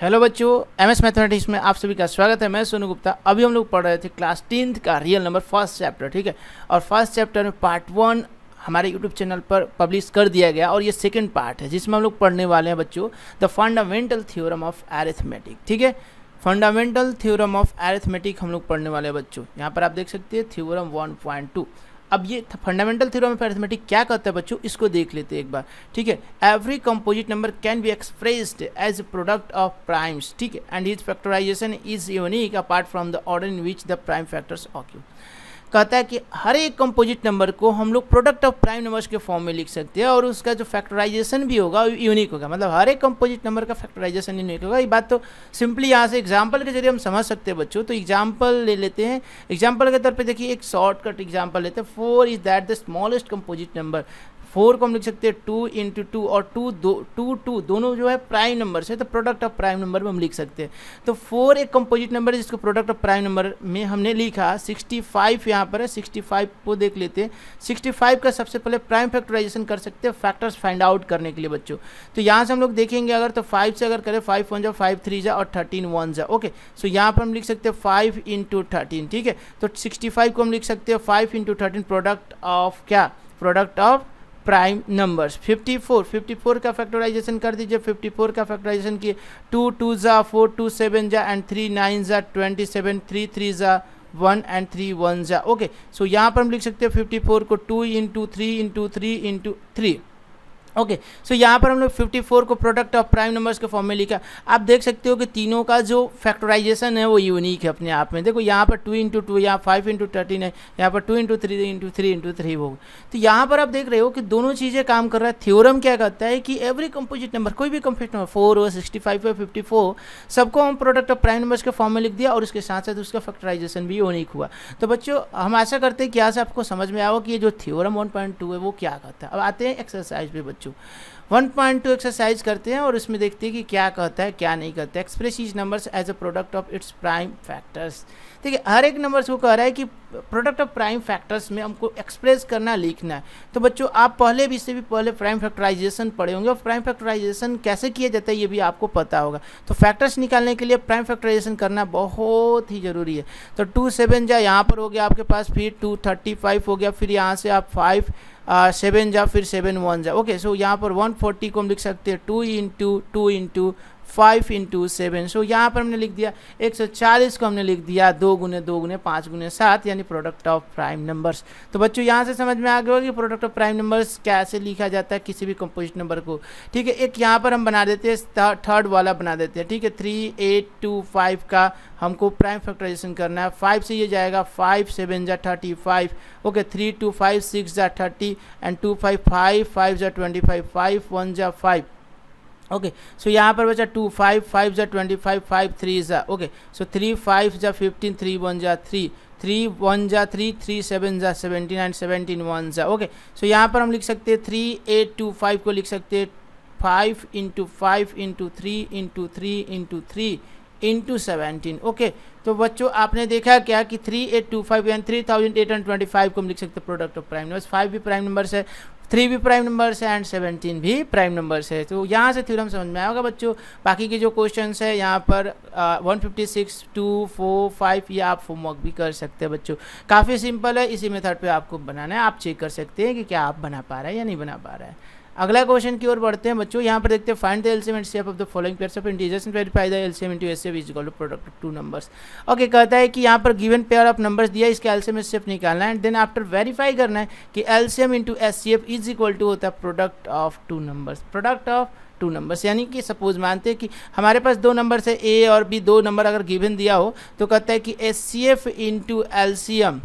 hello बच्चों M S mathematics में आप सभी का स्वागत है मैं सोनू गुप्ता अभी हम लोग पढ़ रहे थे क्लास टेंथ का रियल नंबर फर्स्ट चैप्टर ठीक है और फर्स्ट चैप्टर में पार्ट वन हमारे यूट्यूब चैनल पर पब्लिश कर दिया गया और ये सेकंड पार्ट है जिसमें हम लोग पढ़ने वाले हैं बच्चों the fundamental theorem of arithmetic ठीक है फंडामेंटल थ्योरम ऑफ एरिथमेटिक हम लोग पढ़ने वाले हैं बच्चों यहाँ पर आप देख सकते हैं थ्योरम वन पॉइंट टू अब ये फंडामेंटल थ्योरम ऑफ एरिथमेटिक क्या कहता है बच्चों इसको देख लेते हैं एक बार ठीक है every composite number can be expressed as product of primes ठीक है and his factorisation is unique apart from the order in which the prime factors occur कहता है कि हर एक कंपोजिट नंबर को हम लोग प्रोडक्ट ऑफ प्राइम नंबर्स के फॉर्म में लिख सकते हैं और उसका जो फैक्टराइजेशन भी होगा यूनिक होगा मतलब हर एक कंपोजिट नंबर का फैक्टराइजेशन यूनिक होगा ये बात तो सिंपली यहाँ से एग्जाम्पल के जरिए हम समझ सकते हैं बच्चों तो एग्जाम्पल ले लेते हैं एग्जाम्पल के तौर पर देखिए एक शॉर्टकट एग्जाम्पल लेते हैं four is that the smallest composite number four को हम लिख सकते हैं टू इंटू टू और टू दो टू टू दोनों जो है प्राइम नंबर से तो प्रोडक्ट ऑफ प्राइम नंबर में हम लिख सकते हैं तो फोर एक कंपोजिट नंबर है जिसको प्रोडक्ट ऑफ प्राइम नंबर में हमने लिखा सिक्सटी फाइव यहाँ पर है सिक्सटी फाइव को देख लेते हैं सिक्सटी फाइव का सबसे पहले प्राइम फैक्टराइजेशन कर सकते हैं फैक्टर्स फाइंड आउट करने के लिए बच्चों तो यहाँ से हम लोग देखेंगे अगर तो फाइव से अगर करें फाइव वन जा फाइव थ्री जा और थर्टीन वन जा ओके सो यहाँ पर हम लिख सकते हैं फाइव इंटू थर्टीन ठीक है तो सिक्सटी फाइव को हम लिख सकते हैं five into thirteen product of क्या प्रोडक्ट ऑफ प्राइम नंबर्स 54 54 का फैक्टराइजेशन कर दीजिए 54 का फैक्टराइजेशन किए टू टू ज़ा फोर टू सेवन ज़ा एंड थ्री नाइन ज़ा ट्वेंटी सेवन थ्री थ्री ज़ा वन एंड थ्री वन ज़ा ओके सो यहाँ पर हम लिख सकते हैं 54 को two into three into three into three okay okay, so so यहाँ पर हम लोग 54 को प्रोडक्ट ऑफ प्राइम नंबर्स के फॉर्म में लिखा आप देख सकते हो कि तीनों का जो फैक्टराइजेशन है वो यूनिक है अपने आप में देखो यहाँ पर टू इंटू टू यहाँ फाइव इंटू थर्टीन है यहाँ पर two into three into three into three होगा तो यहाँ पर आप देख रहे हो कि दोनों चीज़ें काम कर रहा है थ्योरम क्या कहता है कि एवरी कंपोजिट नंबर कोई भी कंपोजिट नंबर फोर हो सिक्सटी फाइव हो फिफ्टी फोर सबको हम प्रोडक्ट ऑफ प्राइम नंबर्स के फॉर्म में लिख दिया और उसके साथ साथ उसका फैक्टराइजेशन भी यूनिक हुआ तो बच्चों हम आशा करते हैं कि यहाँ से आपको समझ में आओ कि ये जो थ्योरम वन पॉइंट टू है वो क्या कहता है अब आते हैं एक्सरसाइज भी बच्चों टू एक्सरसाइज करते हैं और उसमें देखते हैं कि क्या कहता है क्या नहीं कहता है express is numbers as a product of its prime factors ठीक है हर एक नंबर्स को कह रहा है कि प्रोडक्ट ऑफ प्राइम फैक्टर्स में हमको एक्सप्रेस करना लिखना है तो बच्चों आप पहले भी इससे भी पहले प्राइम फैक्टराइजेशन पढ़े होंगे और प्राइम फैक्टराइजेशन कैसे किया जाता है ये भी आपको पता होगा तो फैक्टर्स निकालने के लिए प्राइम फैक्टराइजेशन करना बहुत ही ज़रूरी है तो टू सेवन जहाँ यहाँ पर हो गया आपके पास फिर टू थर्टी फाइव हो गया फिर यहाँ से आप फाइव सेवन जा फिर सेवन वन जा ओके सो यहाँ पर वन फोर्टी को हम लिख सकते हैं two into two into five into seven so यहाँ पर हमने लिख दिया एक सौ चालीस को हमने लिख दिया दो गुने दो गुने पाँच गुने सात यानी प्रोडक्ट ऑफ प्राइम नंबर्स तो बच्चों यहाँ से समझ में आ गया कि प्रोडक्ट ऑफ प्राइम नंबर्स कैसे लिखा जाता है किसी भी कंपोजिट नंबर को ठीक है एक यहाँ पर हम बना देते हैं थर्ड वाला बना देते हैं ठीक है थ्री एट टू फाइव का हमको प्राइम फैक्टराइजेशन करना है फाइव से ये जाएगा फाइव सेवन जा thirty five okay three two five six जा thirty and two five five five जा ट्वेंटी फाइव फाइव वन जा फाइव ओके सो यहाँ पर बचा टू फाइव फाइव ज़ा ट्वेंटी फाइव फाइव थ्री ज़ा ओके सो थ्री फाइव ज़ा fifteen three one ज़ा थ्री थ्री वन ज़ा थ्री थ्री सेवन ज़ा सेवेंटी नाइन सेवेंटीन वन ज़ा ओके सो यहाँ पर हम लिख सकते हैं थ्री एट टू फाइव को लिख सकते हैं five into five into three into three into three into seventeen okay तो बच्चों आपने देखा क्या कि three eight two five and three thousand eight hundred twenty five को हम लिख सकते product of prime numbers five भी प्राइम नंबर्स है थ्री भी प्राइम नंबर्स है एंड सेवनटीन भी प्राइम नंबर्स है तो यहाँ से थ्योरम समझ में आएगा बच्चों बाकी के जो क्वेश्चन है यहाँ पर one fifty six two four five ये आप होमवर्क भी कर सकते हैं बच्चों काफ़ी सिंपल है इसी मेथड पे आपको बनाना है आप चेक कर सकते हैं कि क्या आप बना पा रहे हैं या नहीं बना पा रहे हैं अगला क्वेश्चन की ओर बढ़ते हैं बच्चों यहाँ पर देखते हैं find the LCM and shape of the following pair of integers and verify the LCM S F is equal to product two numbers okay कहता है कि यहाँ पर गिवन पेयर ऑफ नंबर्स दिया इसका एल्सियम एस शेप निकालना है एंड देन आफ्टर वेरीफाई करना है कि LCM C F is equal to होता है product of two numbers product of two numbers यानी कि सपोज मानते हैं कि हमारे पास दो नंबर है ए और बी दो नंबर अगर गिवन दिया हो तो कहता है कि S C F into L C M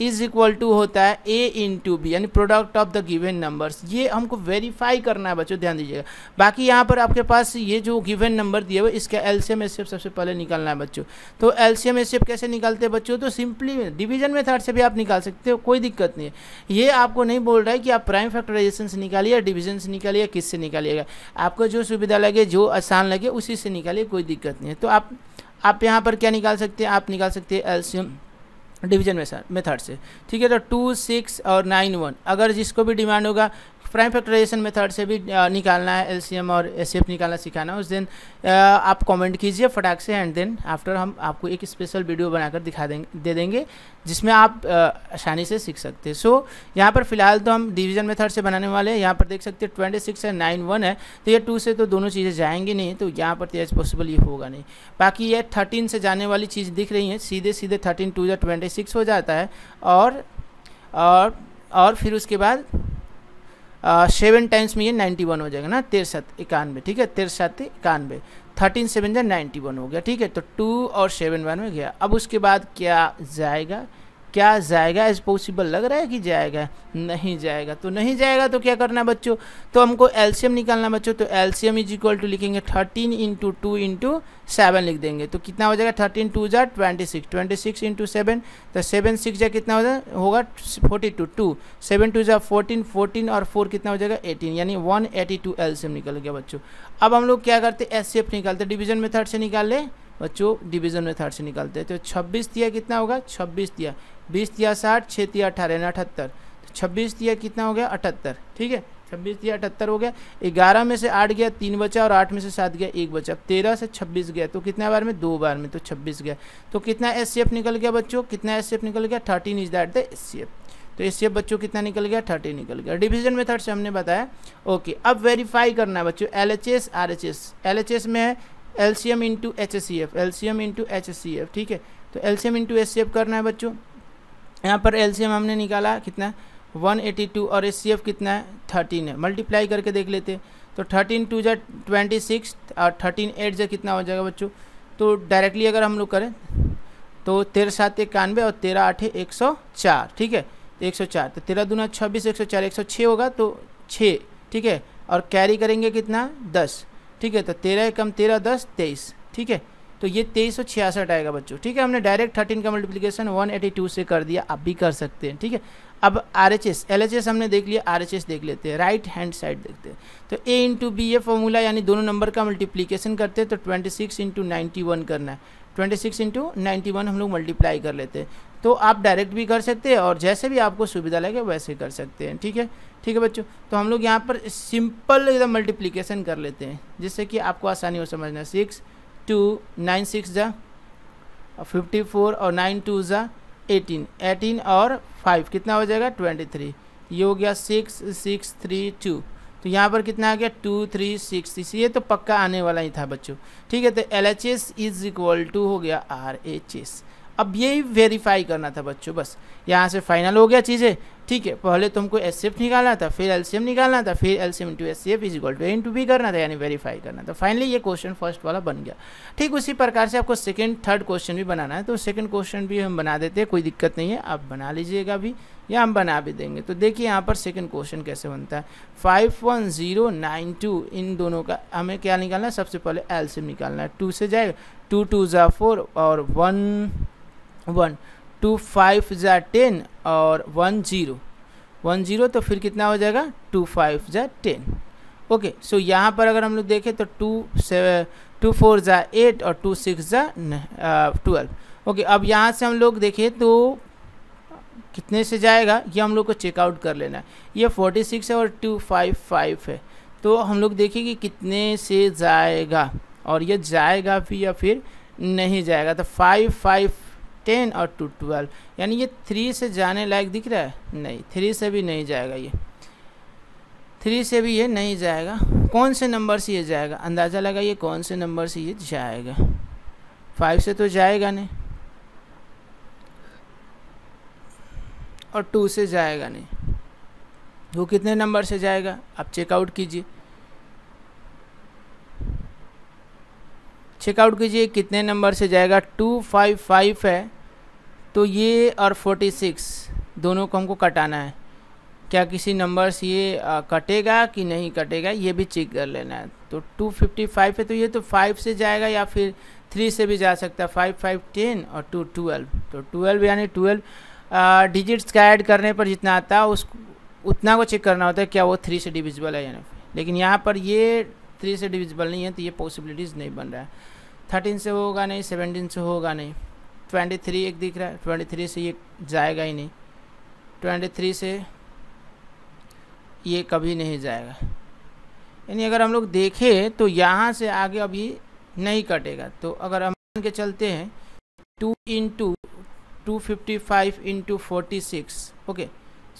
is equal to होता है ए इन टू बी यानी product of the given numbers ये हमको वेरीफाई करना है बच्चों ध्यान दीजिएगा बाकी यहाँ पर आपके पास ये जो गिवेन नंबर दिए हुए इसका एलसीएम एसएफ सबसे पहले निकालना है बच्चों तो एलसीएम एसएफ कैसे निकालते हैं बच्चों तो सिंपली डिवीजन मेथड से भी आप निकाल सकते हो कोई दिक्कत नहीं है ये आपको नहीं बोल रहा है कि आप प्राइम फैक्टराइजेशन से निकालिए डिवीजन से निकालिए किससे निकालिएगा आपको जो सुविधा लगे जो आसान लगे उसी से निकालिए कोई दिक्कत नहीं है तो आप आप यहाँ पर क्या निकाल सकते हैं आप निकाल सकते हैं एल्शियम डिवीजन में सर मेथड से ठीक है तो टू सिक्स और नाइन वन अगर जिसको भी डिमांड होगा प्राइम फैक्टराइजेशन मेथड से भी निकालना है एलसीएम और एसएफ निकालना सिखाना है उस दिन आप कमेंट कीजिए फटाक से एंड देन आफ्टर हम आपको एक स्पेशल वीडियो बनाकर दिखा देंगे दे देंगे जिसमें आप आसानी से सीख सकते हैं सो so, यहाँ पर फिलहाल तो हम डिवीजन मेथड से बनाने वाले हैं यहाँ पर देख सकते हैं ट्वेंटी सिक्स है नाइन वन है तो ये टू से तो दोनों चीज़ें जाएंगी नहीं तो यहाँ पर तो एज पॉसिबल ये होगा नहीं बाकी ये थर्टीन से जाने वाली चीज़ दिख रही है सीधे सीधे थर्टीन टू या ट्वेंटी सिक्स हो जाता है और और और फिर उसके बाद सेवन टाइम्स में ये नाइन्टी वन हो जाएगा ना तिरसठ इक्यानवे ठीक है तिरसठ इक्यानवे थर्टीन सेवन जो नाइन्टी वन हो गया ठीक है तो टू और सेवन वन में गया अब उसके बाद क्या जाएगा क्या जाएगा इज पॉसिबल लग रहा है कि जाएगा नहीं जाएगा तो नहीं जाएगा तो क्या करना है बच्चों तो हमको एल्शियम निकालना बच्चों तो एल्शियम इज इक्वल टू लिखेंगे thirteen into two into seven लिख देंगे तो कितना हो जाएगा थर्टीन टू जार twenty six twenty six into seven तो सेवन सिक्स जै कितना हो जाएगा होगा forty two two seven two जार फोर्टीन फोर्टीन और फोर कितना हो जाएगा एटीन यानी वन एटी टू एल्शियम निकल गया बच्चों अब हम लोग क्या करते एस सी एफ निकालते डिवीजन मेथड से निकाल ले बच्चों डिवीजन मेथड से निकालते हैं तो 26 दिया कितना होगा 26 दिया बीस दिया साठ छः दिया अठारह यानी अठहत्तर तो छब्बीस दिया कितना हो गया अठहत्तर ठीक है छब्बीस दिया अठहत्तर हो गया ग्यारह में से आठ गया तीन बचा और आठ में से सात गया एक बचा तेरह से छब्बीस गया तो कितना बार में दो बार में तो छब्बीस गया तो कितना एस सी एफ निकल गया बच्चों कितना एस सी एफ निकल गया thirteen is that the S C F तो एस सी एफ बच्चों कितना निकल गया थर्टीन निकल गया डिवीजन मेथड से हमने बताया ओके अब वेरीफाई करना है बच्चों L H S R H S L H S में है L C M into H S C F L C M into H S C F ठीक है तो L C M into S C F करना है बच्चों यहाँ पर एलसीएम हमने निकाला कितना है 182 और एस कितना है 13 है मल्टीप्लाई करके देख लेते हैं तो 13 टू जै ट्वेंटी सिक्स और 13 एट जै कितना हो जाएगा बच्चों तो डायरेक्टली अगर हम लोग करें तो तेरह सात इक्यानवे और तेरह आठ एक सौ चार ठीक है एक सौ चार तो तेरह दूना छब्बीस एक सौ चार एक सौ छः होगा तो छः ठीक है और कैरी करेंगे कितना दस ठीक है तो तेरह कम तेरह दस तेईस ठीक है तो ये तेईस सौ छियासठ आएगा बच्चों ठीक है हमने डायरेक्ट थर्टीन का मल्टीप्लीकेशन वन एटी टू से कर दिया आप भी कर सकते हैं ठीक है अब R H S L H S हमने देख लिया आर एच एस देख लेते हैं राइट हैंड साइड देखते हैं तो ए इंटू बी ये फॉर्मूला यानी दोनों नंबर का मल्टीप्लीकेशन करते हैं तो twenty six into ninety one करना है twenty six into ninety one हम लोग मल्टीप्लाई कर लेते हैं तो आप डायरेक्ट भी कर सकते हैं और जैसे भी आपको सुविधा लगे वैसे कर सकते हैं ठीक है ठीक है बच्चों तो हम लोग यहाँ पर सिंपल एकदम मल्टीप्लीकेशन कर लेते हैं जिससे कि आपको आसानी हो समझना सिक्स टू नाइन सिक्स जा फिफ्टी फोर और नाइन टू जा एटीन एटीन और फाइव कितना हो जाएगा ट्वेंटी थ्री ये हो गया सिक्स सिक्स थ्री टू तो यहाँ पर कितना आ गया टू थ्री सिक्स ये तो पक्का आने वाला ही था बच्चों ठीक है तो L H S is equal to हो गया आर एच एस अब यही वेरीफाई करना था बच्चों बस यहाँ से फाइनल हो गया चीज़ें ठीक है पहले तुमको एस सी एफ निकालना था फिर एल सी एम निकालना था फिर L C M into S C F is equal to A into B करना था यानी वेरीफाई करना था फाइनली ये क्वेश्चन फर्स्ट वाला बन गया ठीक उसी प्रकार से आपको सेकेंड थर्ड क्वेश्चन भी बनाना है तो सेकेंड क्वेश्चन भी हम बना देते हैं कोई दिक्कत नहीं है आप बना लीजिएगा भी या हम बना भी देंगे तो देखिए यहाँ पर सेकेंड क्वेश्चन कैसे बनता है five one zero nine two इन दोनों का हमें क्या निकालना है सबसे पहले एल सी एम निकालना है टू से जाएगा टू टू ज़ा फोर और वन वन टू फाइव ज़ा टेन और वन ज़ीरो वन ज़ीरो तो फिर कितना हो जाएगा टू फाइव ज़ा टेन ओके सो यहाँ पर अगर हम लोग देखें तो टू सेवन टू फोर ज़ा एट और टू सिक्स ज़ा ट्वेल्व ओके अब यहाँ से हम लोग देखें तो कितने से जाएगा ये हम लोग को चेकआउट कर लेना है ये फोर्टी सिक्स है और टू फाइव फाइव है तो हम लोग देखें कि कितने से जाएगा और ये जाएगा भी या फिर नहीं जाएगा तो फाइव फाइव टेन और टू ट्वेल्व यानी ये थ्री से जाने लायक दिख रहा है नहीं थ्री से भी नहीं जाएगा ये थ्री से भी ये नहीं जाएगा कौन से नंबर से ये जाएगा अंदाज़ा लगाइए कौन से नंबर से ये जाएगा फाइव से तो जाएगा नहीं और टू से जाएगा नहीं वो कितने नंबर से जाएगा आप चेकआउट कीजिए चेकआउट कीजिए कितने नंबर से जाएगा टू फाइव फाइव है तो ये और फोर्टी सिक्स दोनों को हमको कटाना है क्या किसी नंबर से ये आ, कटेगा कि नहीं कटेगा ये भी चेक कर लेना है तो टू फिफ्टी फाइव है तो ये तो फाइव से जाएगा या फिर थ्री से भी जा सकता है फाइव फाइव टेन और टू ट्वेल्व तो ट्वेल्व यानी ट्वेल्व डिजिट्स का ऐड करने पर जितना आता है उस उतना को चेक करना होता है क्या वो थ्री से डिविजिबल है या नहीं लेकिन यहाँ पर ये थ्री से डिविजिबल नहीं है तो ये पॉसिबिलिटीज़ नहीं बन रहा है थर्टीन से होगा नहीं सेवनटीन से होगा नहीं ट्वेंटी थ्री एक दिख रहा है ट्वेंटी थ्री से ये जाएगा ही नहीं ट्वेंटी थ्री से ये कभी नहीं जाएगा यानी अगर हम लोग देखें तो यहाँ से आगे अभी नहीं कटेगा तो अगर हम मान के चलते हैं two into two fifty five into forty six okay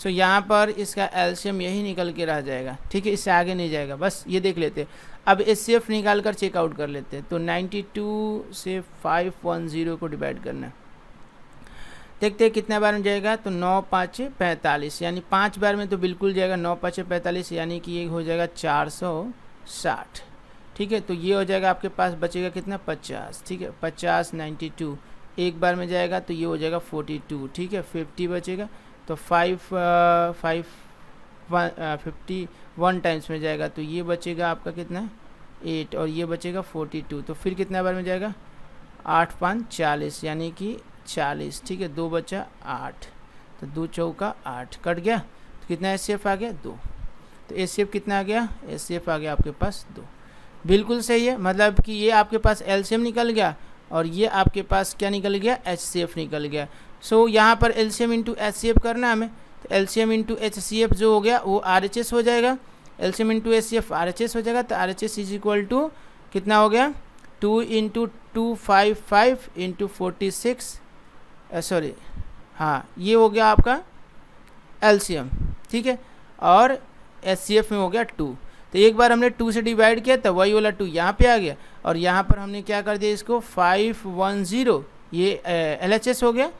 so यहाँ पर इसका एल्शियम यही निकल के रह जाएगा ठीक है इससे आगे नहीं जाएगा बस ये देख लेते हैं अब एस सी एफ निकाल कर चेकआउट कर लेते हैं तो 92 से 510 को डिवाइड करना है देखते हैं कितने बार में जाएगा तो नौ पाँच पैंतालीस यानी पाँच बार में तो बिल्कुल जाएगा नौ पाँच पैंतालीस यानी कि ये हो जाएगा चार सौ साठ ठीक है तो ये हो जाएगा आपके पास बचेगा कितना पचास ठीक है पचास नाइन्टी टू एक बार में जाएगा तो ये हो जाएगा फोर्टी टू ठीक है फिफ्टी बचेगा तो five five uh, fifty one times में जाएगा तो ये बचेगा आपका कितना एट और ये बचेगा फोर्टी टू तो फिर कितना बार में जाएगा आठ पाँच चालीस यानी कि चालीस ठीक है दो बचा आठ तो दो चौका आठ कट गया तो कितना एस आ गया दो तो एस कितना आ गया एस आ गया आपके पास दो बिल्कुल सही है मतलब कि ये आपके पास एल निकल गया और ये आपके पास क्या निकल गया एच निकल गया सो so, यहाँ पर एम इंटू एच करना है हमें तो L C M into H C F जो हो गया वो आर एच एस हो जाएगा L C M into H C F R H S हो जाएगा तो R H S is equal to कितना हो गया two into two five five into forty six sorry हाँ ये हो गया आपका एल सी एम ठीक है और एच सी एफ में हो गया टू तो एक बार हमने टू से डिवाइड किया तो वही वाला टू यहाँ पे आ गया और यहाँ पर हमने क्या कर दिया इसको फाइव वन ज़ीरो ये एल एच एस हो गया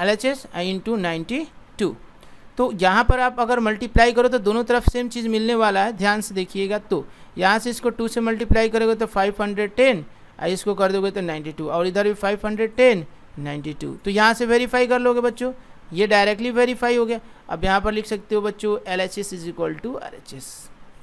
L H S into ninety two तो यहाँ पर आप अगर मल्टीप्लाई करो तो दोनों तरफ सेम चीज़ मिलने वाला है ध्यान से देखिएगा तो यहाँ से इसको टू से मल्टीप्लाई करोगे तो फाइव हंड्रेड टेन इसको कर दोगे तो नाइन्टी टू और इधर भी five hundred ten ninety two तो यहाँ से वेरीफाई कर लोगे बच्चों ये डायरेक्टली वेरीफाई हो गया अब यहाँ पर लिख सकते हो बच्चों L H S is equal to R H S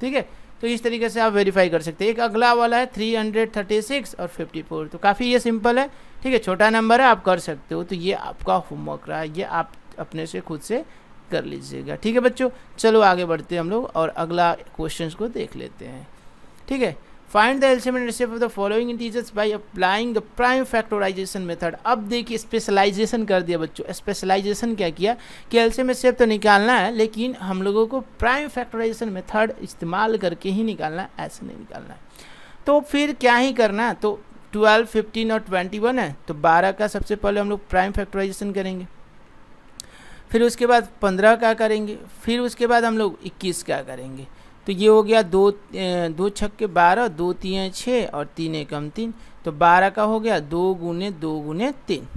ठीक है तो इस तरीके से आप वेरीफाई कर सकते हैं एक अगला वाला है थ्री हंड्रेड थर्टी सिक्स और फिफ्टी फोर तो काफ़ी ये सिंपल है ठीक है छोटा नंबर है आप कर सकते हो तो ये आपका होमवर्क रहा है ये आप अपने से खुद से कर लीजिएगा ठीक है बच्चों चलो आगे बढ़ते हैं हम लोग और अगला क्वेश्चन को देख लेते हैं ठीक है find the LCM and ratio of the following integers by applying the prime factorisation method अब देखिए स्पेशलाइजेशन कर दिया बच्चों स्पेशलाइजेशन क्या किया कि एल्शियम रेशियो तो निकालना है लेकिन हम लोगों को प्राइम फैक्टोराइजेशन मेथड इस्तेमाल करके ही निकालना है ऐसे नहीं निकालना है तो फिर क्या ही करना है तो ट्वेल्व फिफ्टीन और ट्वेंटी वन है तो बारह का सबसे पहले हम लोग प्राइम फैक्टराइजेशन करेंगे फिर उसके बाद पंद्रह का करेंगे फिर उसके बाद हम लोग इक्कीस का करेंगे तो ये हो गया दो दो छक्के बारह दो तीन छः और तीन एकम तीन तो बारह का हो गया दो गुने दो गुने तीन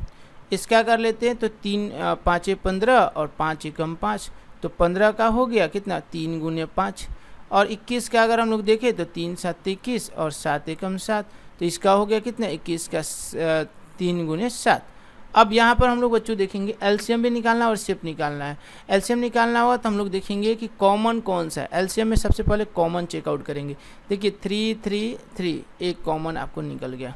इसका कर लेते हैं तो तीन पाँच पंद्रह और पाँच एकम पाँच तो पंद्रह का हो गया कितना तीन गुने पाँच और इक्कीस का अगर हम लोग देखें तो तीन सात इक्कीस और सात एकम सात तो इसका हो गया कितना इक्कीस का तीन गुने सात अब यहाँ पर हम लोग बच्चों देखेंगे एल्शियम भी निकालना और सिप निकालना है एल्शियम निकालना होगा तो हम लोग देखेंगे कि कॉमन कौन सा है एल्शियम में सबसे पहले कॉमन चेकआउट करेंगे देखिए थ्री थ्री थ्री एक कॉमन आपको निकल गया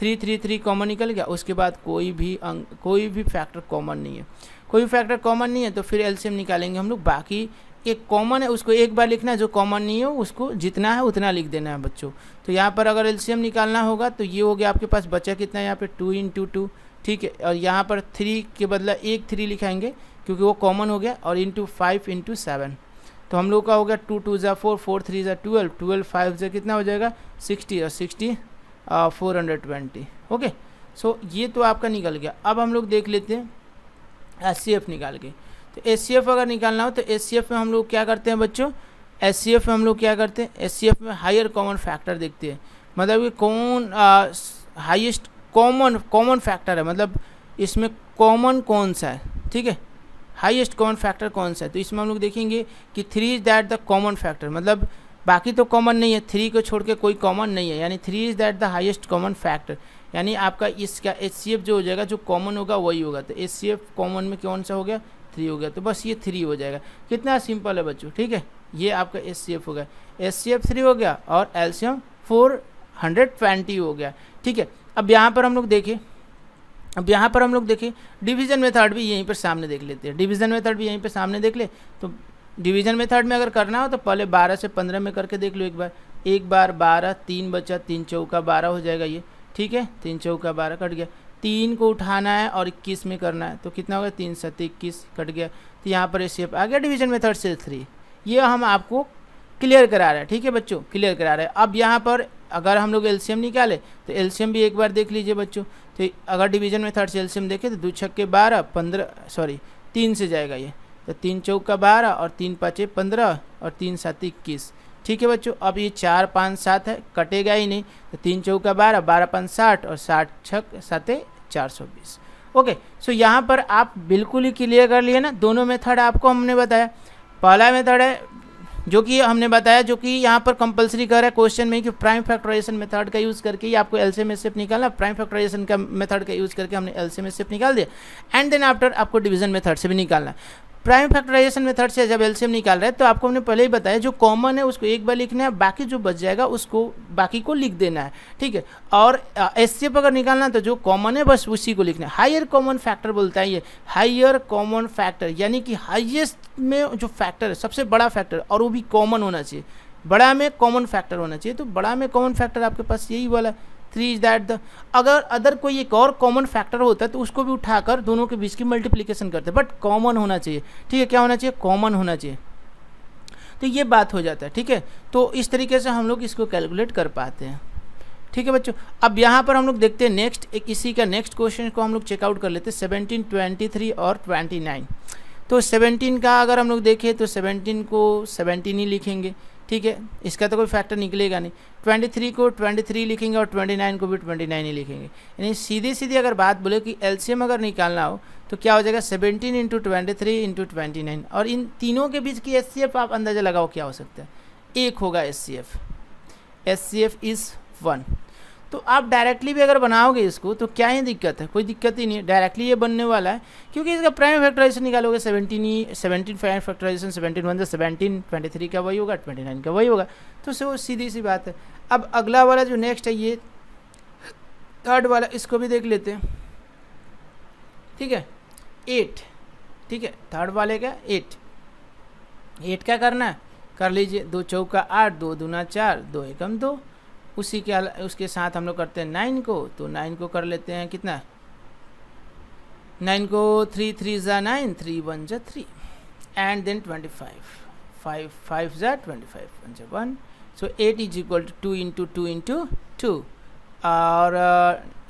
थ्री थ्री थ्री कॉमन निकल गया उसके बाद कोई भी अंक कोई भी फैक्टर कॉमन नहीं है कोई भी फैक्टर कॉमन नहीं है तो फिर एल्शियम निकालेंगे हम लोग बाकी एक कॉमन है उसको एक बार लिखना है जो कॉमन नहीं हो उसको जितना है उतना लिख देना है बच्चों तो यहाँ पर अगर एल्शियम निकालना होगा तो ये हो गया आपके पास बचा कितना है यहाँ पर टू इंटू टू ठीक है और यहाँ पर थ्री के बदला एक थ्री लिखाएंगे क्योंकि वो कॉमन हो गया और इंटू फाइव इंटू सेवन तो हम लोग का हो गया टू टू ज़ा फोर फोर थ्री ज़ा ट्वेल्व ट्वेल्व फाइव ज़ा कितना हो जाएगा सिक्सटी और sixty four hundred twenty okay so ये तो आपका निकल गया अब हम लोग देख लेते हैं एस सी एफ निकाल के तो एस सी एफ अगर निकालना हो तो एस सी एफ में हम लोग क्या करते हैं बच्चों एस सी एफ में हम लोग क्या करते हैं एस सी एफ में हायर कॉमन फैक्टर देखते हैं मतलब कि कौन highest uh, common common factor है मतलब इसमें कॉमन कौन सा है ठीक है हाईएस्ट कॉमन फैक्टर कौन सा है तो इसमें हम लोग देखेंगे कि three is that the common factor मतलब बाकी तो कॉमन नहीं है थ्री को छोड़ के कोई कॉमन नहीं है यानी three is that the highest common factor यानी आपका इसका एच जो हो जाएगा जो कॉमन होगा वही होगा तो एच कॉमन में कौन सा हो गया थ्री हो गया तो बस ये थ्री हो जाएगा कितना सिंपल है बच्चों ठीक है ये आपका एच सी एफ हो गया एच सी एफ थ्री हो गया और एल्शियम फोर हंड्रेड ट्वेंटी हो गया ठीक है अब यहाँ पर हम लोग देखें अब यहाँ पर हम लोग देखें डिवीज़न मेथड भी यहीं पर सामने देख लेते हैं डिवीज़न मेथड भी यहीं पर सामने देख ले तो डिवीज़न मेथड में अगर करना हो तो पहले बारह से पंद्रह में करके देख लो एक बार एक बार बारह तीन बचा तीन चौका बारह हो जाएगा ये ठीक है तीन चौका बारह कट गया तीन को उठाना है और इक्कीस में करना है तो कितना हो गया तीन सत्य इक्कीस कट गया तो यहाँ पर शेप आ गया डिवीजन मेथड से थ्री ये हम आपको क्लियर करा रहे हैं ठीक है बच्चों क्लियर करा रहे हैं अब यहाँ पर अगर हम लोग एल्शियम निकाले तो एल्शियम भी एक बार देख लीजिए बच्चों तो अगर डिवीजन मेथड से एल्शियम देखें तो दो छक्के बारह पंद्रह सॉरी तीन से जाएगा ये तो तीन चौक का बारह और तीन पाँचे पंद्रह और तीन सात इक्कीस ठीक है बच्चों अब ये चार पाँच सात है कटेगा ही नहीं तो तीन चौक का बारह बारह पाँच साठ और साठ छक साते चार सौ बीस ओके सो यहाँ पर आप बिल्कुल ही क्लियर कर लिए ना दोनों मेथड आपको हमने बताया पहला मेथड है जो कि हमने बताया जो कि यहाँ पर कंपलसरी कर रहा है क्वेश्चन में कि प्राइम फैक्टराइजेशन मेथड का यूज़ करके आपको एल सी सिर्फ निकालना प्राइम फैक्टराइजेशन का मेथड का यूज़ करके हमने एल सी सिर्फ निकाल दिया एंड देन आफ्टर आपको डिवीजन मेथड से भी निकालना प्राइम फैक्टराइजेशन मेथड से जब एलसीएम निकाल रहे हैं तो आपको हमने पहले ही बताया जो कॉमन है उसको एक बार लिखना है बाकी जो बच जाएगा उसको बाकी को लिख देना है ठीक है और एस अगर निकालना है तो जो कॉमन है बस उसी को लिखना है हायर कॉमन फैक्टर बोलता है ये हायर कॉमन फैक्टर यानी कि हाइएस्ट में जो फैक्टर है सबसे बड़ा फैक्टर और वो भी कॉमन होना चाहिए बड़ा में कॉमन फैक्टर होना चाहिए तो बड़ा में कॉमन फैक्टर आपके पास यही वाला है थ्री इज दैट द अगर अदर कोई एक और कॉमन फैक्टर होता है तो उसको भी उठाकर दोनों के बीच की मल्टीप्लीकेशन करते हैं बट कॉमन होना चाहिए ठीक है क्या होना चाहिए कॉमन होना चाहिए तो ये बात हो जाता है ठीक है तो इस तरीके से हम लोग इसको कैलकुलेट कर पाते हैं ठीक है बच्चों अब यहाँ पर हम लोग देखते हैं नेक्स्ट एक इसी का नेक्स्ट क्वेश्चन को हम लोग चेकआउट कर लेते हैं सेवनटीन ट्वेंटी थ्री और ट्वेंटी नाइन तो सेवनटीन का अगर हम लोग देखें तो सेवनटीन को सेवनटीन ही लिखेंगे ठीक है इसका तो कोई फैक्टर निकलेगा नहीं ट्वेंटी थ्री को ट्वेंटी थ्री लिखेंगे और ट्वेंटी नाइन को भी ट्वेंटी नाइन ही लिखेंगे यानी सीधे सीधे अगर बात बोले कि एलसीएम अगर निकालना हो तो क्या हो जाएगा 17 into twenty three into twenty nine और इन तीनों के बीच की एस आप अंदाज़ा लगाओ क्या हो सकता है एक होगा S C F S C F is one तो आप डायरेक्टली भी अगर बनाओगे इसको तो क्या ही दिक्कत है कोई दिक्कत ही नहीं डायरेक्टली ये बनने वाला है क्योंकि इसका प्राइम फैक्टराइजेशन निकालोगे सेवनटीन ही seventeen prime factorisation seventeen one से सेवनटीन ट्वेंटी थ्री का वही होगा ट्वेंटी नाइन का वही होगा तो सो सीधी सी बात है अब अगला वाला जो नेक्स्ट है ये थर्ड वाला इसको भी देख लेते हैं ठीक है एट ठीक है थर्ड वाले का एट एट क्या करना है कर लीजिए दो चौका आठ दो दूना चार दो एकम दो उसी के उसके साथ हम लोग करते हैं नाइन को तो नाइन को कर लेते हैं कितना नाइन को थ्री थ्री ज़ा नाइन थ्री वन ज़ा three and then twenty five five five ज़ा ट्वेंटी फाइव वन ज़ा one so eight is equal to two into two into two और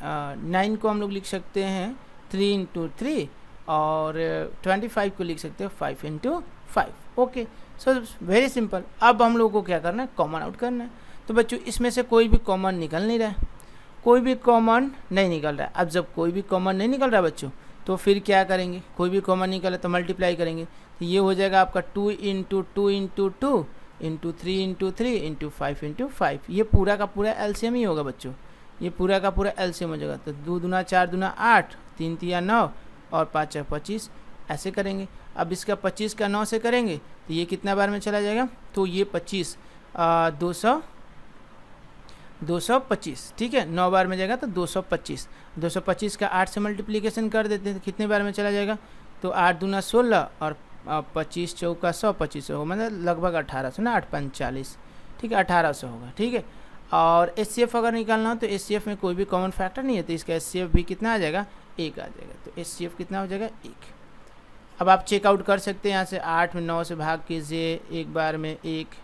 नाइन uh, uh, को हम लोग लिख सकते हैं थ्री इंटू थ्री और ट्वेंटी uh, फाइव को लिख सकते हैं five into five okay so very simple अब हम लोगों को क्या करना है कॉमन आउट करना है तो बच्चों इसमें से कोई भी कॉमन निकल नहीं रहा है कोई भी कॉमन नहीं निकल रहा है अब जब कोई भी कॉमन नहीं निकल रहा बच्चों तो फिर क्या करेंगे कोई भी कॉमन निकल रहा तो मल्टीप्लाई करेंगे तो ये हो जाएगा आपका two into two into two into three into three into five into five ये पूरा का पूरा एलसीएम ही होगा बच्चों ये पूरा का पूरा एलसीएम हो जाएगा तो दो दुना चार दुना आठ तीन तिया नौ और पाँच चार पच्चीस ऐसे करेंगे अब इसका पच्चीस का नौ से करेंगे तो ये कितना बार में चला जाएगा तो ये पच्चीस दो सौ 225 ठीक है नौ बार में जाएगा तो 225 225 का आठ से मल्टीप्लीकेशन कर देते हैं तो कितने बार में चला जाएगा तो आठ दूना सोलह और पच्चीस चौका सौ पच्चीस होगा मतलब लगभग अठारह सौ ना आठ पैंतालीस ठीक है अठारह सौ होगा ठीक है और एस अगर निकालना हो तो एस में कोई भी कॉमन फैक्टर नहीं है तो इसका एस भी कितना आ जाएगा एक आ जाएगा तो एस कितना हो जाएगा एक अब आप चेकआउट कर सकते हैं यहाँ से आठ में नौ से भाग कीजिए एक बार में एक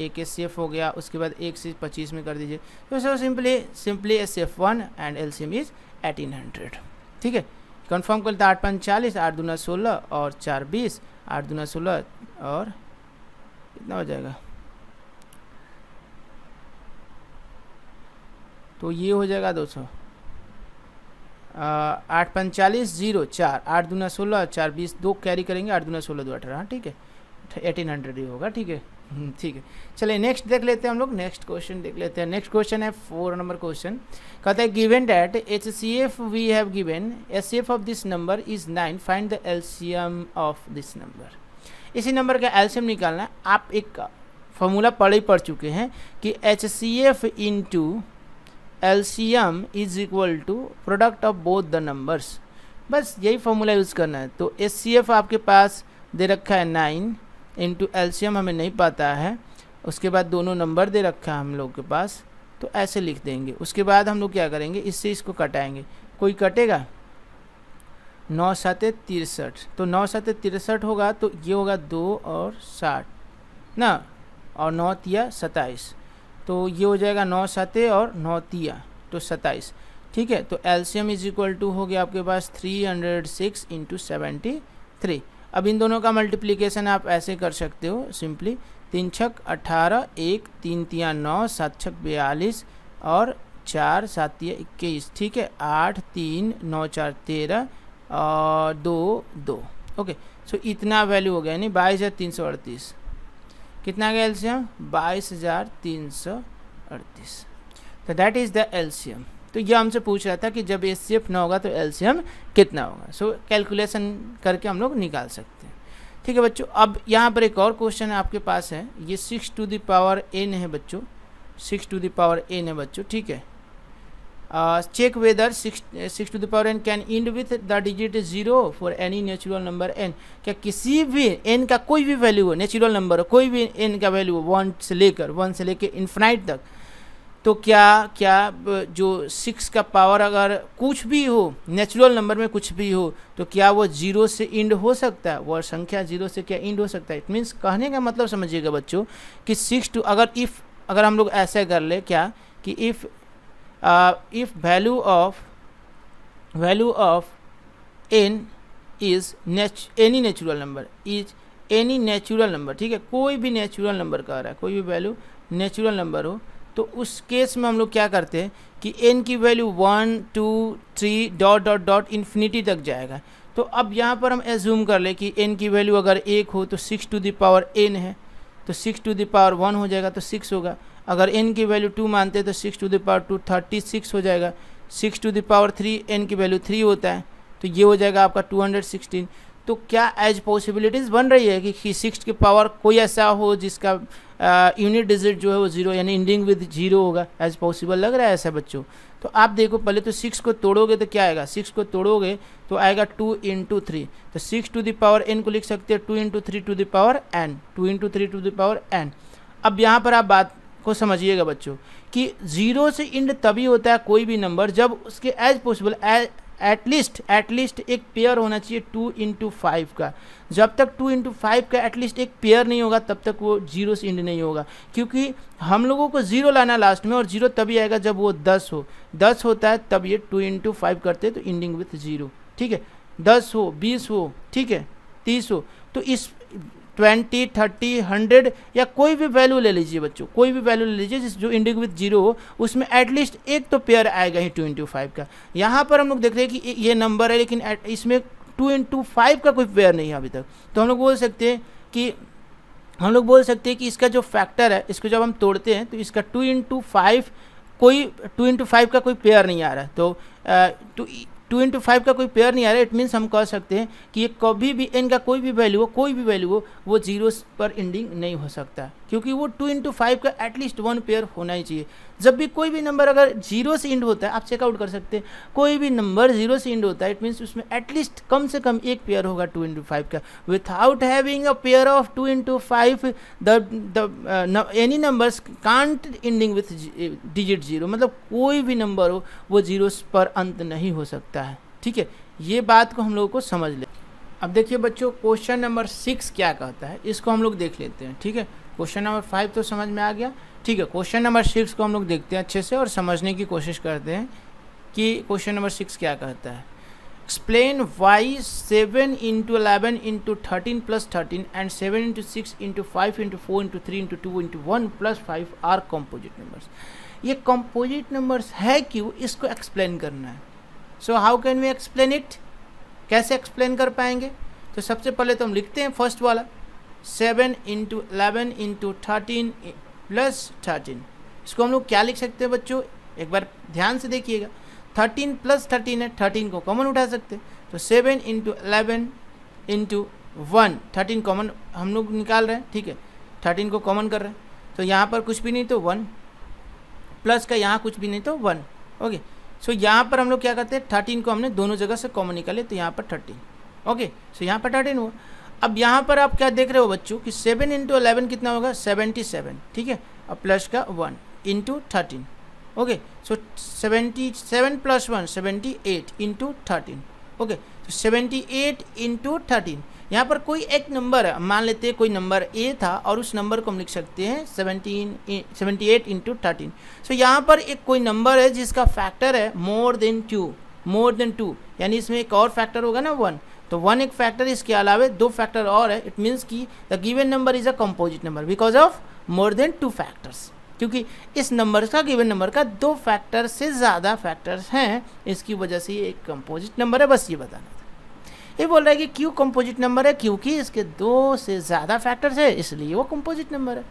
एक एस सी हो गया उसके बाद एक से पच्चीस में कर दीजिए तो sir simply simply S C F one and L C M is eighteen hundred ठीक है कन्फर्म कर लेते आठ पाँच चालीस आठ दूना सोलह और चार बीस आठ दूना सोलह और कितना हो जाएगा तो ये हो जाएगा दो सौ आठ पंचालीस जीरो चार आठ दूना सोलह चार बीस दो कैरी करेंगे आठ दूना सोलह दो अठारह हाँ, ठीक है एटीन हंड्रेड ही होगा ठीक है हम्म, ठीक है चलिए नेक्स्ट देख लेते हैं हम लोग नेक्स्ट क्वेश्चन देख लेते हैं नेक्स्ट क्वेश्चन है फोर नंबर क्वेश्चन कहता है given that H C F we have given H C F of this number is nine find the M of this number इसी नंबर का एल्शियम निकालना है आप एक फॉर्मूला पढ़ ही पढ़ चुके हैं कि H C F into LCM is equal to product of both the numbers बस यही फॉर्मूला यूज़ करना है तो एच सी एफ आपके पास दे रखा है नाइन इंटू एल्शियम हमें नहीं पता है उसके बाद दोनों नंबर दे रखा है हम लोग के पास तो ऐसे लिख देंगे उसके बाद हम लोग क्या करेंगे इससे इसको कटाएंगे कोई कटेगा नौ सात तिरसठ तो नौ सात तिरसठ होगा तो ये होगा दो और साठ ना और नौ तिया तो ये हो जाएगा नौ साते और नौ तिया तो सताइस ठीक है तो एल्शियम इज इक्वल टू हो गया आपके पास three hundred six into seventy three अब इन दोनों का मल्टीप्लिकेशन आप ऐसे कर सकते हो सिंपली तीन छक अठारह एक तीन तिया नौ सात छक बयालीस और चार सात इक्कीस ठीक है आठ तीन नौ चार तेरह और दो दो ओके सो इतना वैल्यू हो गया यानी बाईस हज़ार तीन सौ अड़तीस कितना गया एल्शियम बाईस हज़ार तीन सौ अड़तीस तो दैट इज़ द एल्शियम तो यह हमसे पूछ रहा था कि जब एस ना होगा तो एल एम कितना होगा सो कैलकुलेशन करके हम लोग निकाल सकते हैं ठीक है बच्चों अब यहाँ पर एक और क्वेश्चन आपके पास है ये सिक्स टू पावर एन है बच्चों सिक्स टू पावर एन है बच्चों ठीक है check whether six six to the power n can end with the digit zero for any natural number n क्या किसी भी एन का कोई भी वैल्यू हो नेचुरल नंबर हो कोई भी एन का वैल्यू हो वन से लेकर वन से लेकर इन्फिनाइट तक तो क्या क्या जो सिक्स का पावर अगर कुछ भी हो नेचुरल नंबर में कुछ भी हो तो क्या वो जीरो से इंड हो सकता है वह संख्या जीरो से क्या इंड हो सकता है इट मीन्स कहने का मतलब समझिएगा बच्चों कि सिक्स टू अगर इफ़ अगर हम लोग ऐसे कर ले क्या कि if if value of value of n is nat any natural number is any natural number ठीक है कोई भी नेचुरल नंबर कह रहा है कोई भी वैल्यू नेचुरल नंबर हो तो उस केस में हम लोग क्या करते हैं कि एन की value one two three dot dot dot infinity तक जाएगा तो अब यहाँ पर हम एज्यूम कर ले कि एन की वैल्यू अगर एक हो तो सिक्स टू दावर एन है तो सिक्स टू दावर वन हो जाएगा तो सिक्स होगा अगर एन की वैल्यू टू मानते हैं तो six to the power two thirty six हो जाएगा six to the power three n की वैल्यू थ्री होता है तो ये हो जाएगा आपका टू हंड्रेड सिक्सटीन तो क्या एज पॉसिबिलिटीज़ बन रही है कि सिक्स के पावर कोई ऐसा हो जिसका यूनिट डिजिट जो है वो जीरो यानी एंडिंग विद जीरो होगा एज पॉसिबल लग रहा है ऐसा बच्चों तो आप देखो पहले तो सिक्स को तोड़ोगे तो क्या आएगा सिक्स को तोड़ोगे तो आएगा टू इंटू थ्री तो सिक्स टू दावर एन को लिख सकते हैं two into three to the power n two into three to the power n अब यहाँ पर आप बात को समझिएगा बच्चों कि जीरो से इंड तभी होता है कोई भी नंबर जब उसके as possible as at least at least एक पेयर होना चाहिए टू इंटू फाइव का जब तक टू इंटू फाइव का एटलीस्ट एक पेयर नहीं होगा तब तक वो जीरो से इंड नहीं होगा क्योंकि हम लोगों को जीरो लाना लास्ट में और जीरो तभी आएगा जब वो दस हो दस होता है तब ये टू इंटू फाइव करते तो इंडिंग विथ ज़ीरो ठीक है दस हो बीस हो ठीक है तीस हो तो इस ट्वेंटी थर्टी हंड्रेड या कोई भी वैल्यू ले लीजिए बच्चों कोई भी वैल्यू ले लीजिए जिस जो इंडिक विथ जीरो हो उसमें एटलीस्ट एक तो पेयर आएगा ही टू इंटू फाइव का यहाँ पर हम लोग देख रहे हैं कि ये नंबर है लेकिन इसमें टू इंटू फाइव का कोई पेयर नहीं है अभी तक तो हम लोग बोल सकते हैं कि हम लोग बोल सकते हैं कि इसका जो फैक्टर है इसको जब हम तोड़ते हैं तो इसका टू इंटू फाइव कोई टू इंटू फाइव का कोई पेयर नहीं आ रहा है तो टू टू इंटू फाइव का कोई पेयर नहीं आ रहा इट मीन्स हम कह सकते हैं कि ये कभी भी एन का कोई भी वैल्यू हो कोई भी वैल्यू हो वो जीरो पर एंडिंग नहीं हो सकता क्योंकि वो टू इंटू फाइव का एटलीस्ट वन पेयर होना ही चाहिए जब भी कोई भी नंबर अगर जीरो से इंड होता है आप चेकआउट कर सकते हैं कोई भी नंबर जीरो से इंड होता है इट मीन्स उसमें एटलीस्ट कम से कम एक पेयर होगा टू इंटू फाइव का without having a pair of two into five the any numbers can't ending with digit zero मतलब कोई भी नंबर हो वो जीरो पर अंत नहीं हो सकता है ठीक है ये बात को हम लोगों को समझ ले अब देखिए बच्चों क्वेश्चन नंबर सिक्स क्या कहता है इसको हम लोग देख लेते हैं ठीक है क्वेश्चन नंबर फाइव तो समझ में आ गया ठीक है क्वेश्चन नंबर सिक्स को हम लोग देखते हैं अच्छे से और समझने की कोशिश करते हैं कि क्वेश्चन नंबर सिक्स क्या कहता है explain why seven into eleven into thirteen plus thirteen and seven into six into five into four into three into two into one plus five are composite numbers ये composite numbers है क्यों इसको explain करना है so how can we explain it कैसे explain कर पाएंगे तो सबसे पहले तो हम लिखते हैं फर्स्ट वाला seven into eleven into thirteen plus thirteen इसको हम लोग क्या लिख सकते हैं बच्चों एक बार ध्यान से देखिएगा थर्टीन प्लस थर्टीन है थर्टीन को कॉमन उठा सकते हैं तो seven into eleven into one thirteen common हम लोग निकाल रहे हैं ठीक है थर्टीन को कॉमन कर रहे हैं तो यहाँ पर कुछ भी नहीं तो वन प्लस का यहाँ कुछ भी नहीं तो वन ओके सो यहाँ पर हम लोग क्या करते हैं थर्टीन को हमने दोनों जगह से कॉमन निकाले तो यहाँ पर थर्टीन ओके सो यहाँ पर थर्टीन हुआ अब यहाँ पर आप क्या देख रहे हो बच्चों कि सेवन इंटू अलेवन कितना होगा सेवेंटी सेवन ठीक है और प्लस का one into thirteen okay so seventy seven plus one seventy eight into thirteen okay तो सेवेंटी एट इंटू थर्टीन यहाँ पर कोई एक नंबर मान लेते हैं कोई नंबर ए था और उस नंबर को हम लिख सकते हैं seventeen seventy eight into thirteen so यहाँ पर एक कोई नंबर है जिसका फैक्टर है more than two more than two यानी इसमें एक और फैक्टर होगा ना वन तो वन एक फैक्टर इसके अलावा दो फैक्टर और है इट मीन्स कि the given number is a composite number because of more than two factors क्योंकि इस नंबर का गिवन नंबर का दो फैक्टर से ज़्यादा फैक्टर्स हैं इसकी वजह से ये एक कंपोजिट नंबर है बस ये बताना था ये बोल रहा है कि क्यों कंपोजिट नंबर है क्योंकि इसके दो से ज़्यादा फैक्टर्स है इसलिए वो कंपोजिट नंबर है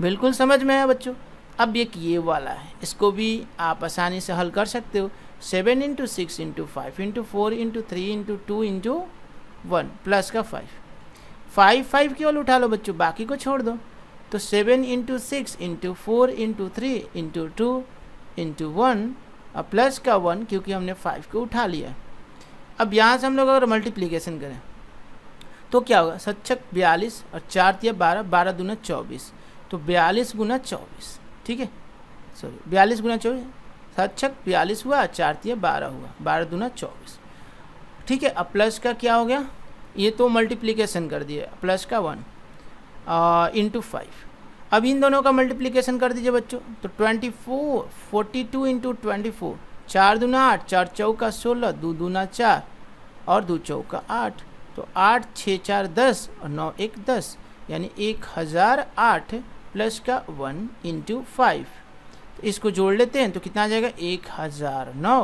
बिल्कुल समझ में आया बच्चों अब एक ये वाला है इसको भी आप आसानी से हल कर सकते हो seven into six into five into four into three into two into one plus का फाइव फाइव फाइव केवल उठा लो बच्चों बाकी को छोड़ दो तो seven into six into four into three into two into one और प्लस का वन क्योंकि हमने फाइव को उठा लिया अब यहाँ से हम लोग अगर मल्टीप्लीकेशन करें तो क्या होगा सच्चक बयालीस और चार या बारह बारह दूना चौबीस तो बयालीस गुना चौबीस ठीक है सॉरी बयालीस गुना चौबीस सात छक बयालीस हुआ चार बारह हुआ बारह दूना चौबीस ठीक है अब प्लस का क्या हो गया ये तो मल्टीप्लीकेशन कर दिए प्लस का वन इंटू फाइव अब इन दोनों का मल्टीप्लीकेशन कर दीजिए बच्चों तो twenty four forty two into twenty four चार दूना आठ चार चौका सोलह दो दूना चार और दो चौका आठ तो आठ छः चार दस और नौ एक दस यानी एक हज़ार आठ प्लस का वन इंटू फाइव इसको जोड़ लेते हैं तो कितना आ जाएगा एक हज़ार नौ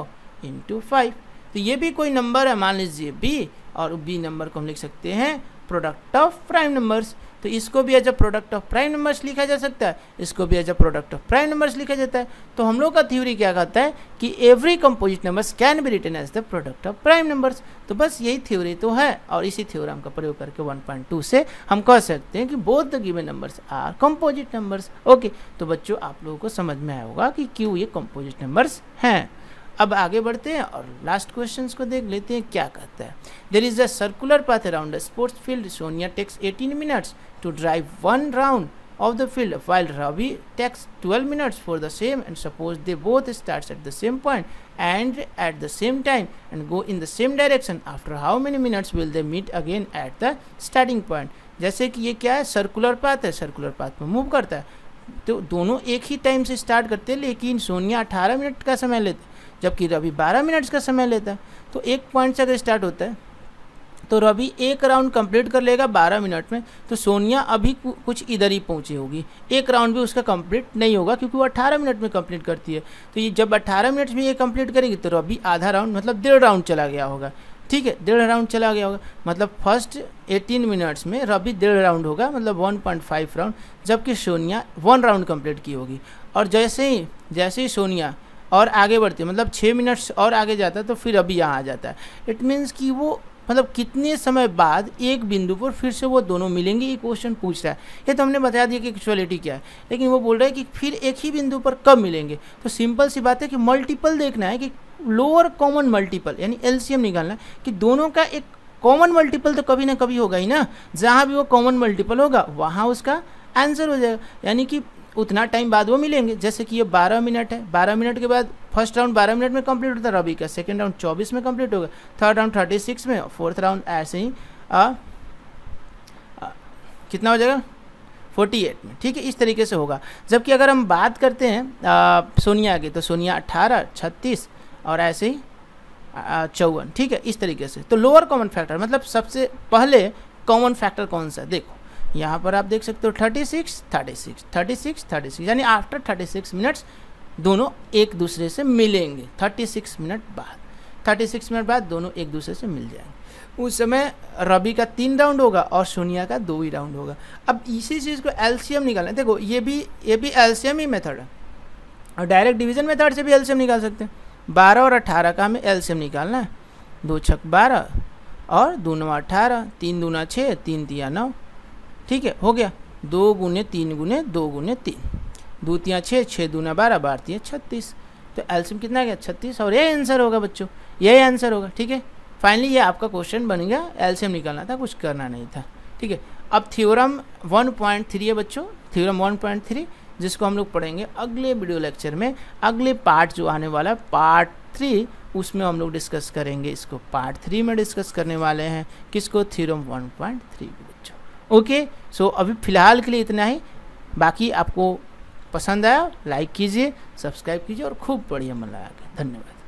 इंटू फाइव तो ये भी कोई नंबर है मान लीजिए बी और बी नंबर को हम लिख सकते हैं प्रोडक्ट ऑफ प्राइम नंबर्स तो इसको भी as a product of prime numbers लिखा जा सकता है इसको भी as a product of prime numbers लिखा जाता है तो हम लोग का थ्योरी क्या कहता है कि every composite numbers can be written as the product of prime numbers तो बस यही थ्योरी तो है और इसी थ्योरम का प्रयोग करके टू से हम कह सकते हैं कि both the given numbers are composite numbers okay तो बच्चों आप लोगों को समझ में आया होगा कि क्यों ये कंपोजिट नंबर्स हैं अब आगे बढ़ते हैं और लास्ट क्वेश्चन को देख लेते हैं क्या कहता है there is a circular path around sports field Sonia takes eighteen minutes to drive one round of the field while Ravi takes 12 minutes for the same and suppose they both start at the same point and at the same time and go in the same direction after how many minutes will they meet again at the starting point जैसे कि ये क्या है circular path है circular path में move करता है तो दोनों एक ही टाइम से स्टार्ट करते हैं लेकिन सोनिया अठारह मिनट का समय लेते जबकि रवि बारह मिनट्स का समय लेता है तो एक पॉइंट से अगर स्टार्ट होता है तो रवि एक राउंड कंप्लीट कर लेगा बारह मिनट में तो सोनिया अभी कुछ इधर ही पहुंची होगी एक राउंड भी उसका कंप्लीट नहीं होगा क्योंकि वो अट्ठारह मिनट में कंप्लीट करती है तो ये जब अट्ठारह मिनट में ये कंप्लीट करेगी तो रवि आधा राउंड मतलब डेढ़ राउंड चला गया होगा ठीक है डेढ़ राउंड चला गया होगा मतलब फर्स्ट 18 मिनट्स में रवि डेढ़ राउंड होगा मतलब 1.5 राउंड जबकि सोनिया वन राउंड कंप्लीट की होगी और जैसे ही जैसे ही सोनिया और आगे बढ़ते मतलब छः मिनट्स और आगे जाता है तो फिर अभी यहाँ आ जाता है इट मीन्स कि वो मतलब कितने समय बाद एक बिंदु पर फिर से वो दोनों मिलेंगे ये क्वेश्चन पूछ रहा है ये तो हमने बता दिया कि एक्चुअलिटी क्या है लेकिन वो बोल रहा है कि फिर एक ही बिंदु पर कब मिलेंगे तो सिंपल सी बात है कि मल्टीपल देखना है कि लोअर कॉमन मल्टीपल यानी एलसीएम निकालना है कि दोनों का एक कॉमन मल्टीपल तो कभी ना कभी होगा ही ना जहाँ भी वो कॉमन मल्टीपल होगा वहाँ उसका आंसर हो जाएगा यानी कि उतना टाइम बाद वो मिलेंगे जैसे कि ये बारह मिनट है बारह मिनट के बाद फर्स्ट राउंड बारह मिनट में कंप्लीट होता है रवि का सेकेंड राउंड चौबीस में कंप्लीट होगा थर्ड राउंड थर्टी सिक्स में फोर्थ राउंड ऐसे ही आ, आ, कितना हो जाएगा फोर्टी एट में ठीक है इस तरीके से होगा जबकि अगर हम बात करते हैं आ, सोनिया की तो सोनिया अट्ठारह छत्तीस और ऐसे ही चौवन ठीक है इस तरीके से तो लोअर कॉमन फैक्टर मतलब सबसे पहले कॉमन फैक्टर कौन सा देखो यहाँ पर आप देख सकते हो thirty six thirty six thirty six thirty six यानी आफ्टर थर्टी सिक्स मिनट्स दोनों एक दूसरे से मिलेंगे थर्टी सिक्स मिनट बाद थर्टी सिक्स मिनट बाद दोनों एक दूसरे से मिल जाएंगे उस समय रबी का तीन राउंड होगा और सोनिया का दो ही राउंड होगा अब इसी चीज़ को एलसीएम निकालना देखो ये भी ये भी एलसीएम ही मेथड है और डायरेक्ट डिवीजन मेथड से भी एलसीएम निकाल सकते हैं बारह और अठारह का हमें एलसीएम निकालना है दो छक बारह और दो नवा अठारह तीन दूना छः तीन दिया नौ ठीक है हो गया दो गुने तीन गुने दो गुने तीन दूतियाँ छः छः दूना बारह बारतियाँ छत्तीस तो एल्सियम कितना गया छत्तीस और यही आंसर होगा बच्चों यही आंसर होगा ठीक है फाइनली ये आपका क्वेश्चन बन गया एल्सियम निकालना था कुछ करना नहीं था ठीक है अब थ्योरम थ्री है बच्चों थ्योरम थ्री जिसको हम लोग पढ़ेंगे अगले वीडियो लेक्चर में अगले पार्ट जो आने वाला है पार्ट थ्री उसमें हम लोग डिस्कस करेंगे इसको पार्ट थ्री में डिस्कस करने वाले हैं किसको थ्योरम 1.3 बच्चों ओके सो अभी फ़िलहाल के लिए इतना ही बाकी आपको पसंद आया लाइक कीजिए सब्सक्राइब कीजिए और खूब बढ़िया मन लगा धन्यवाद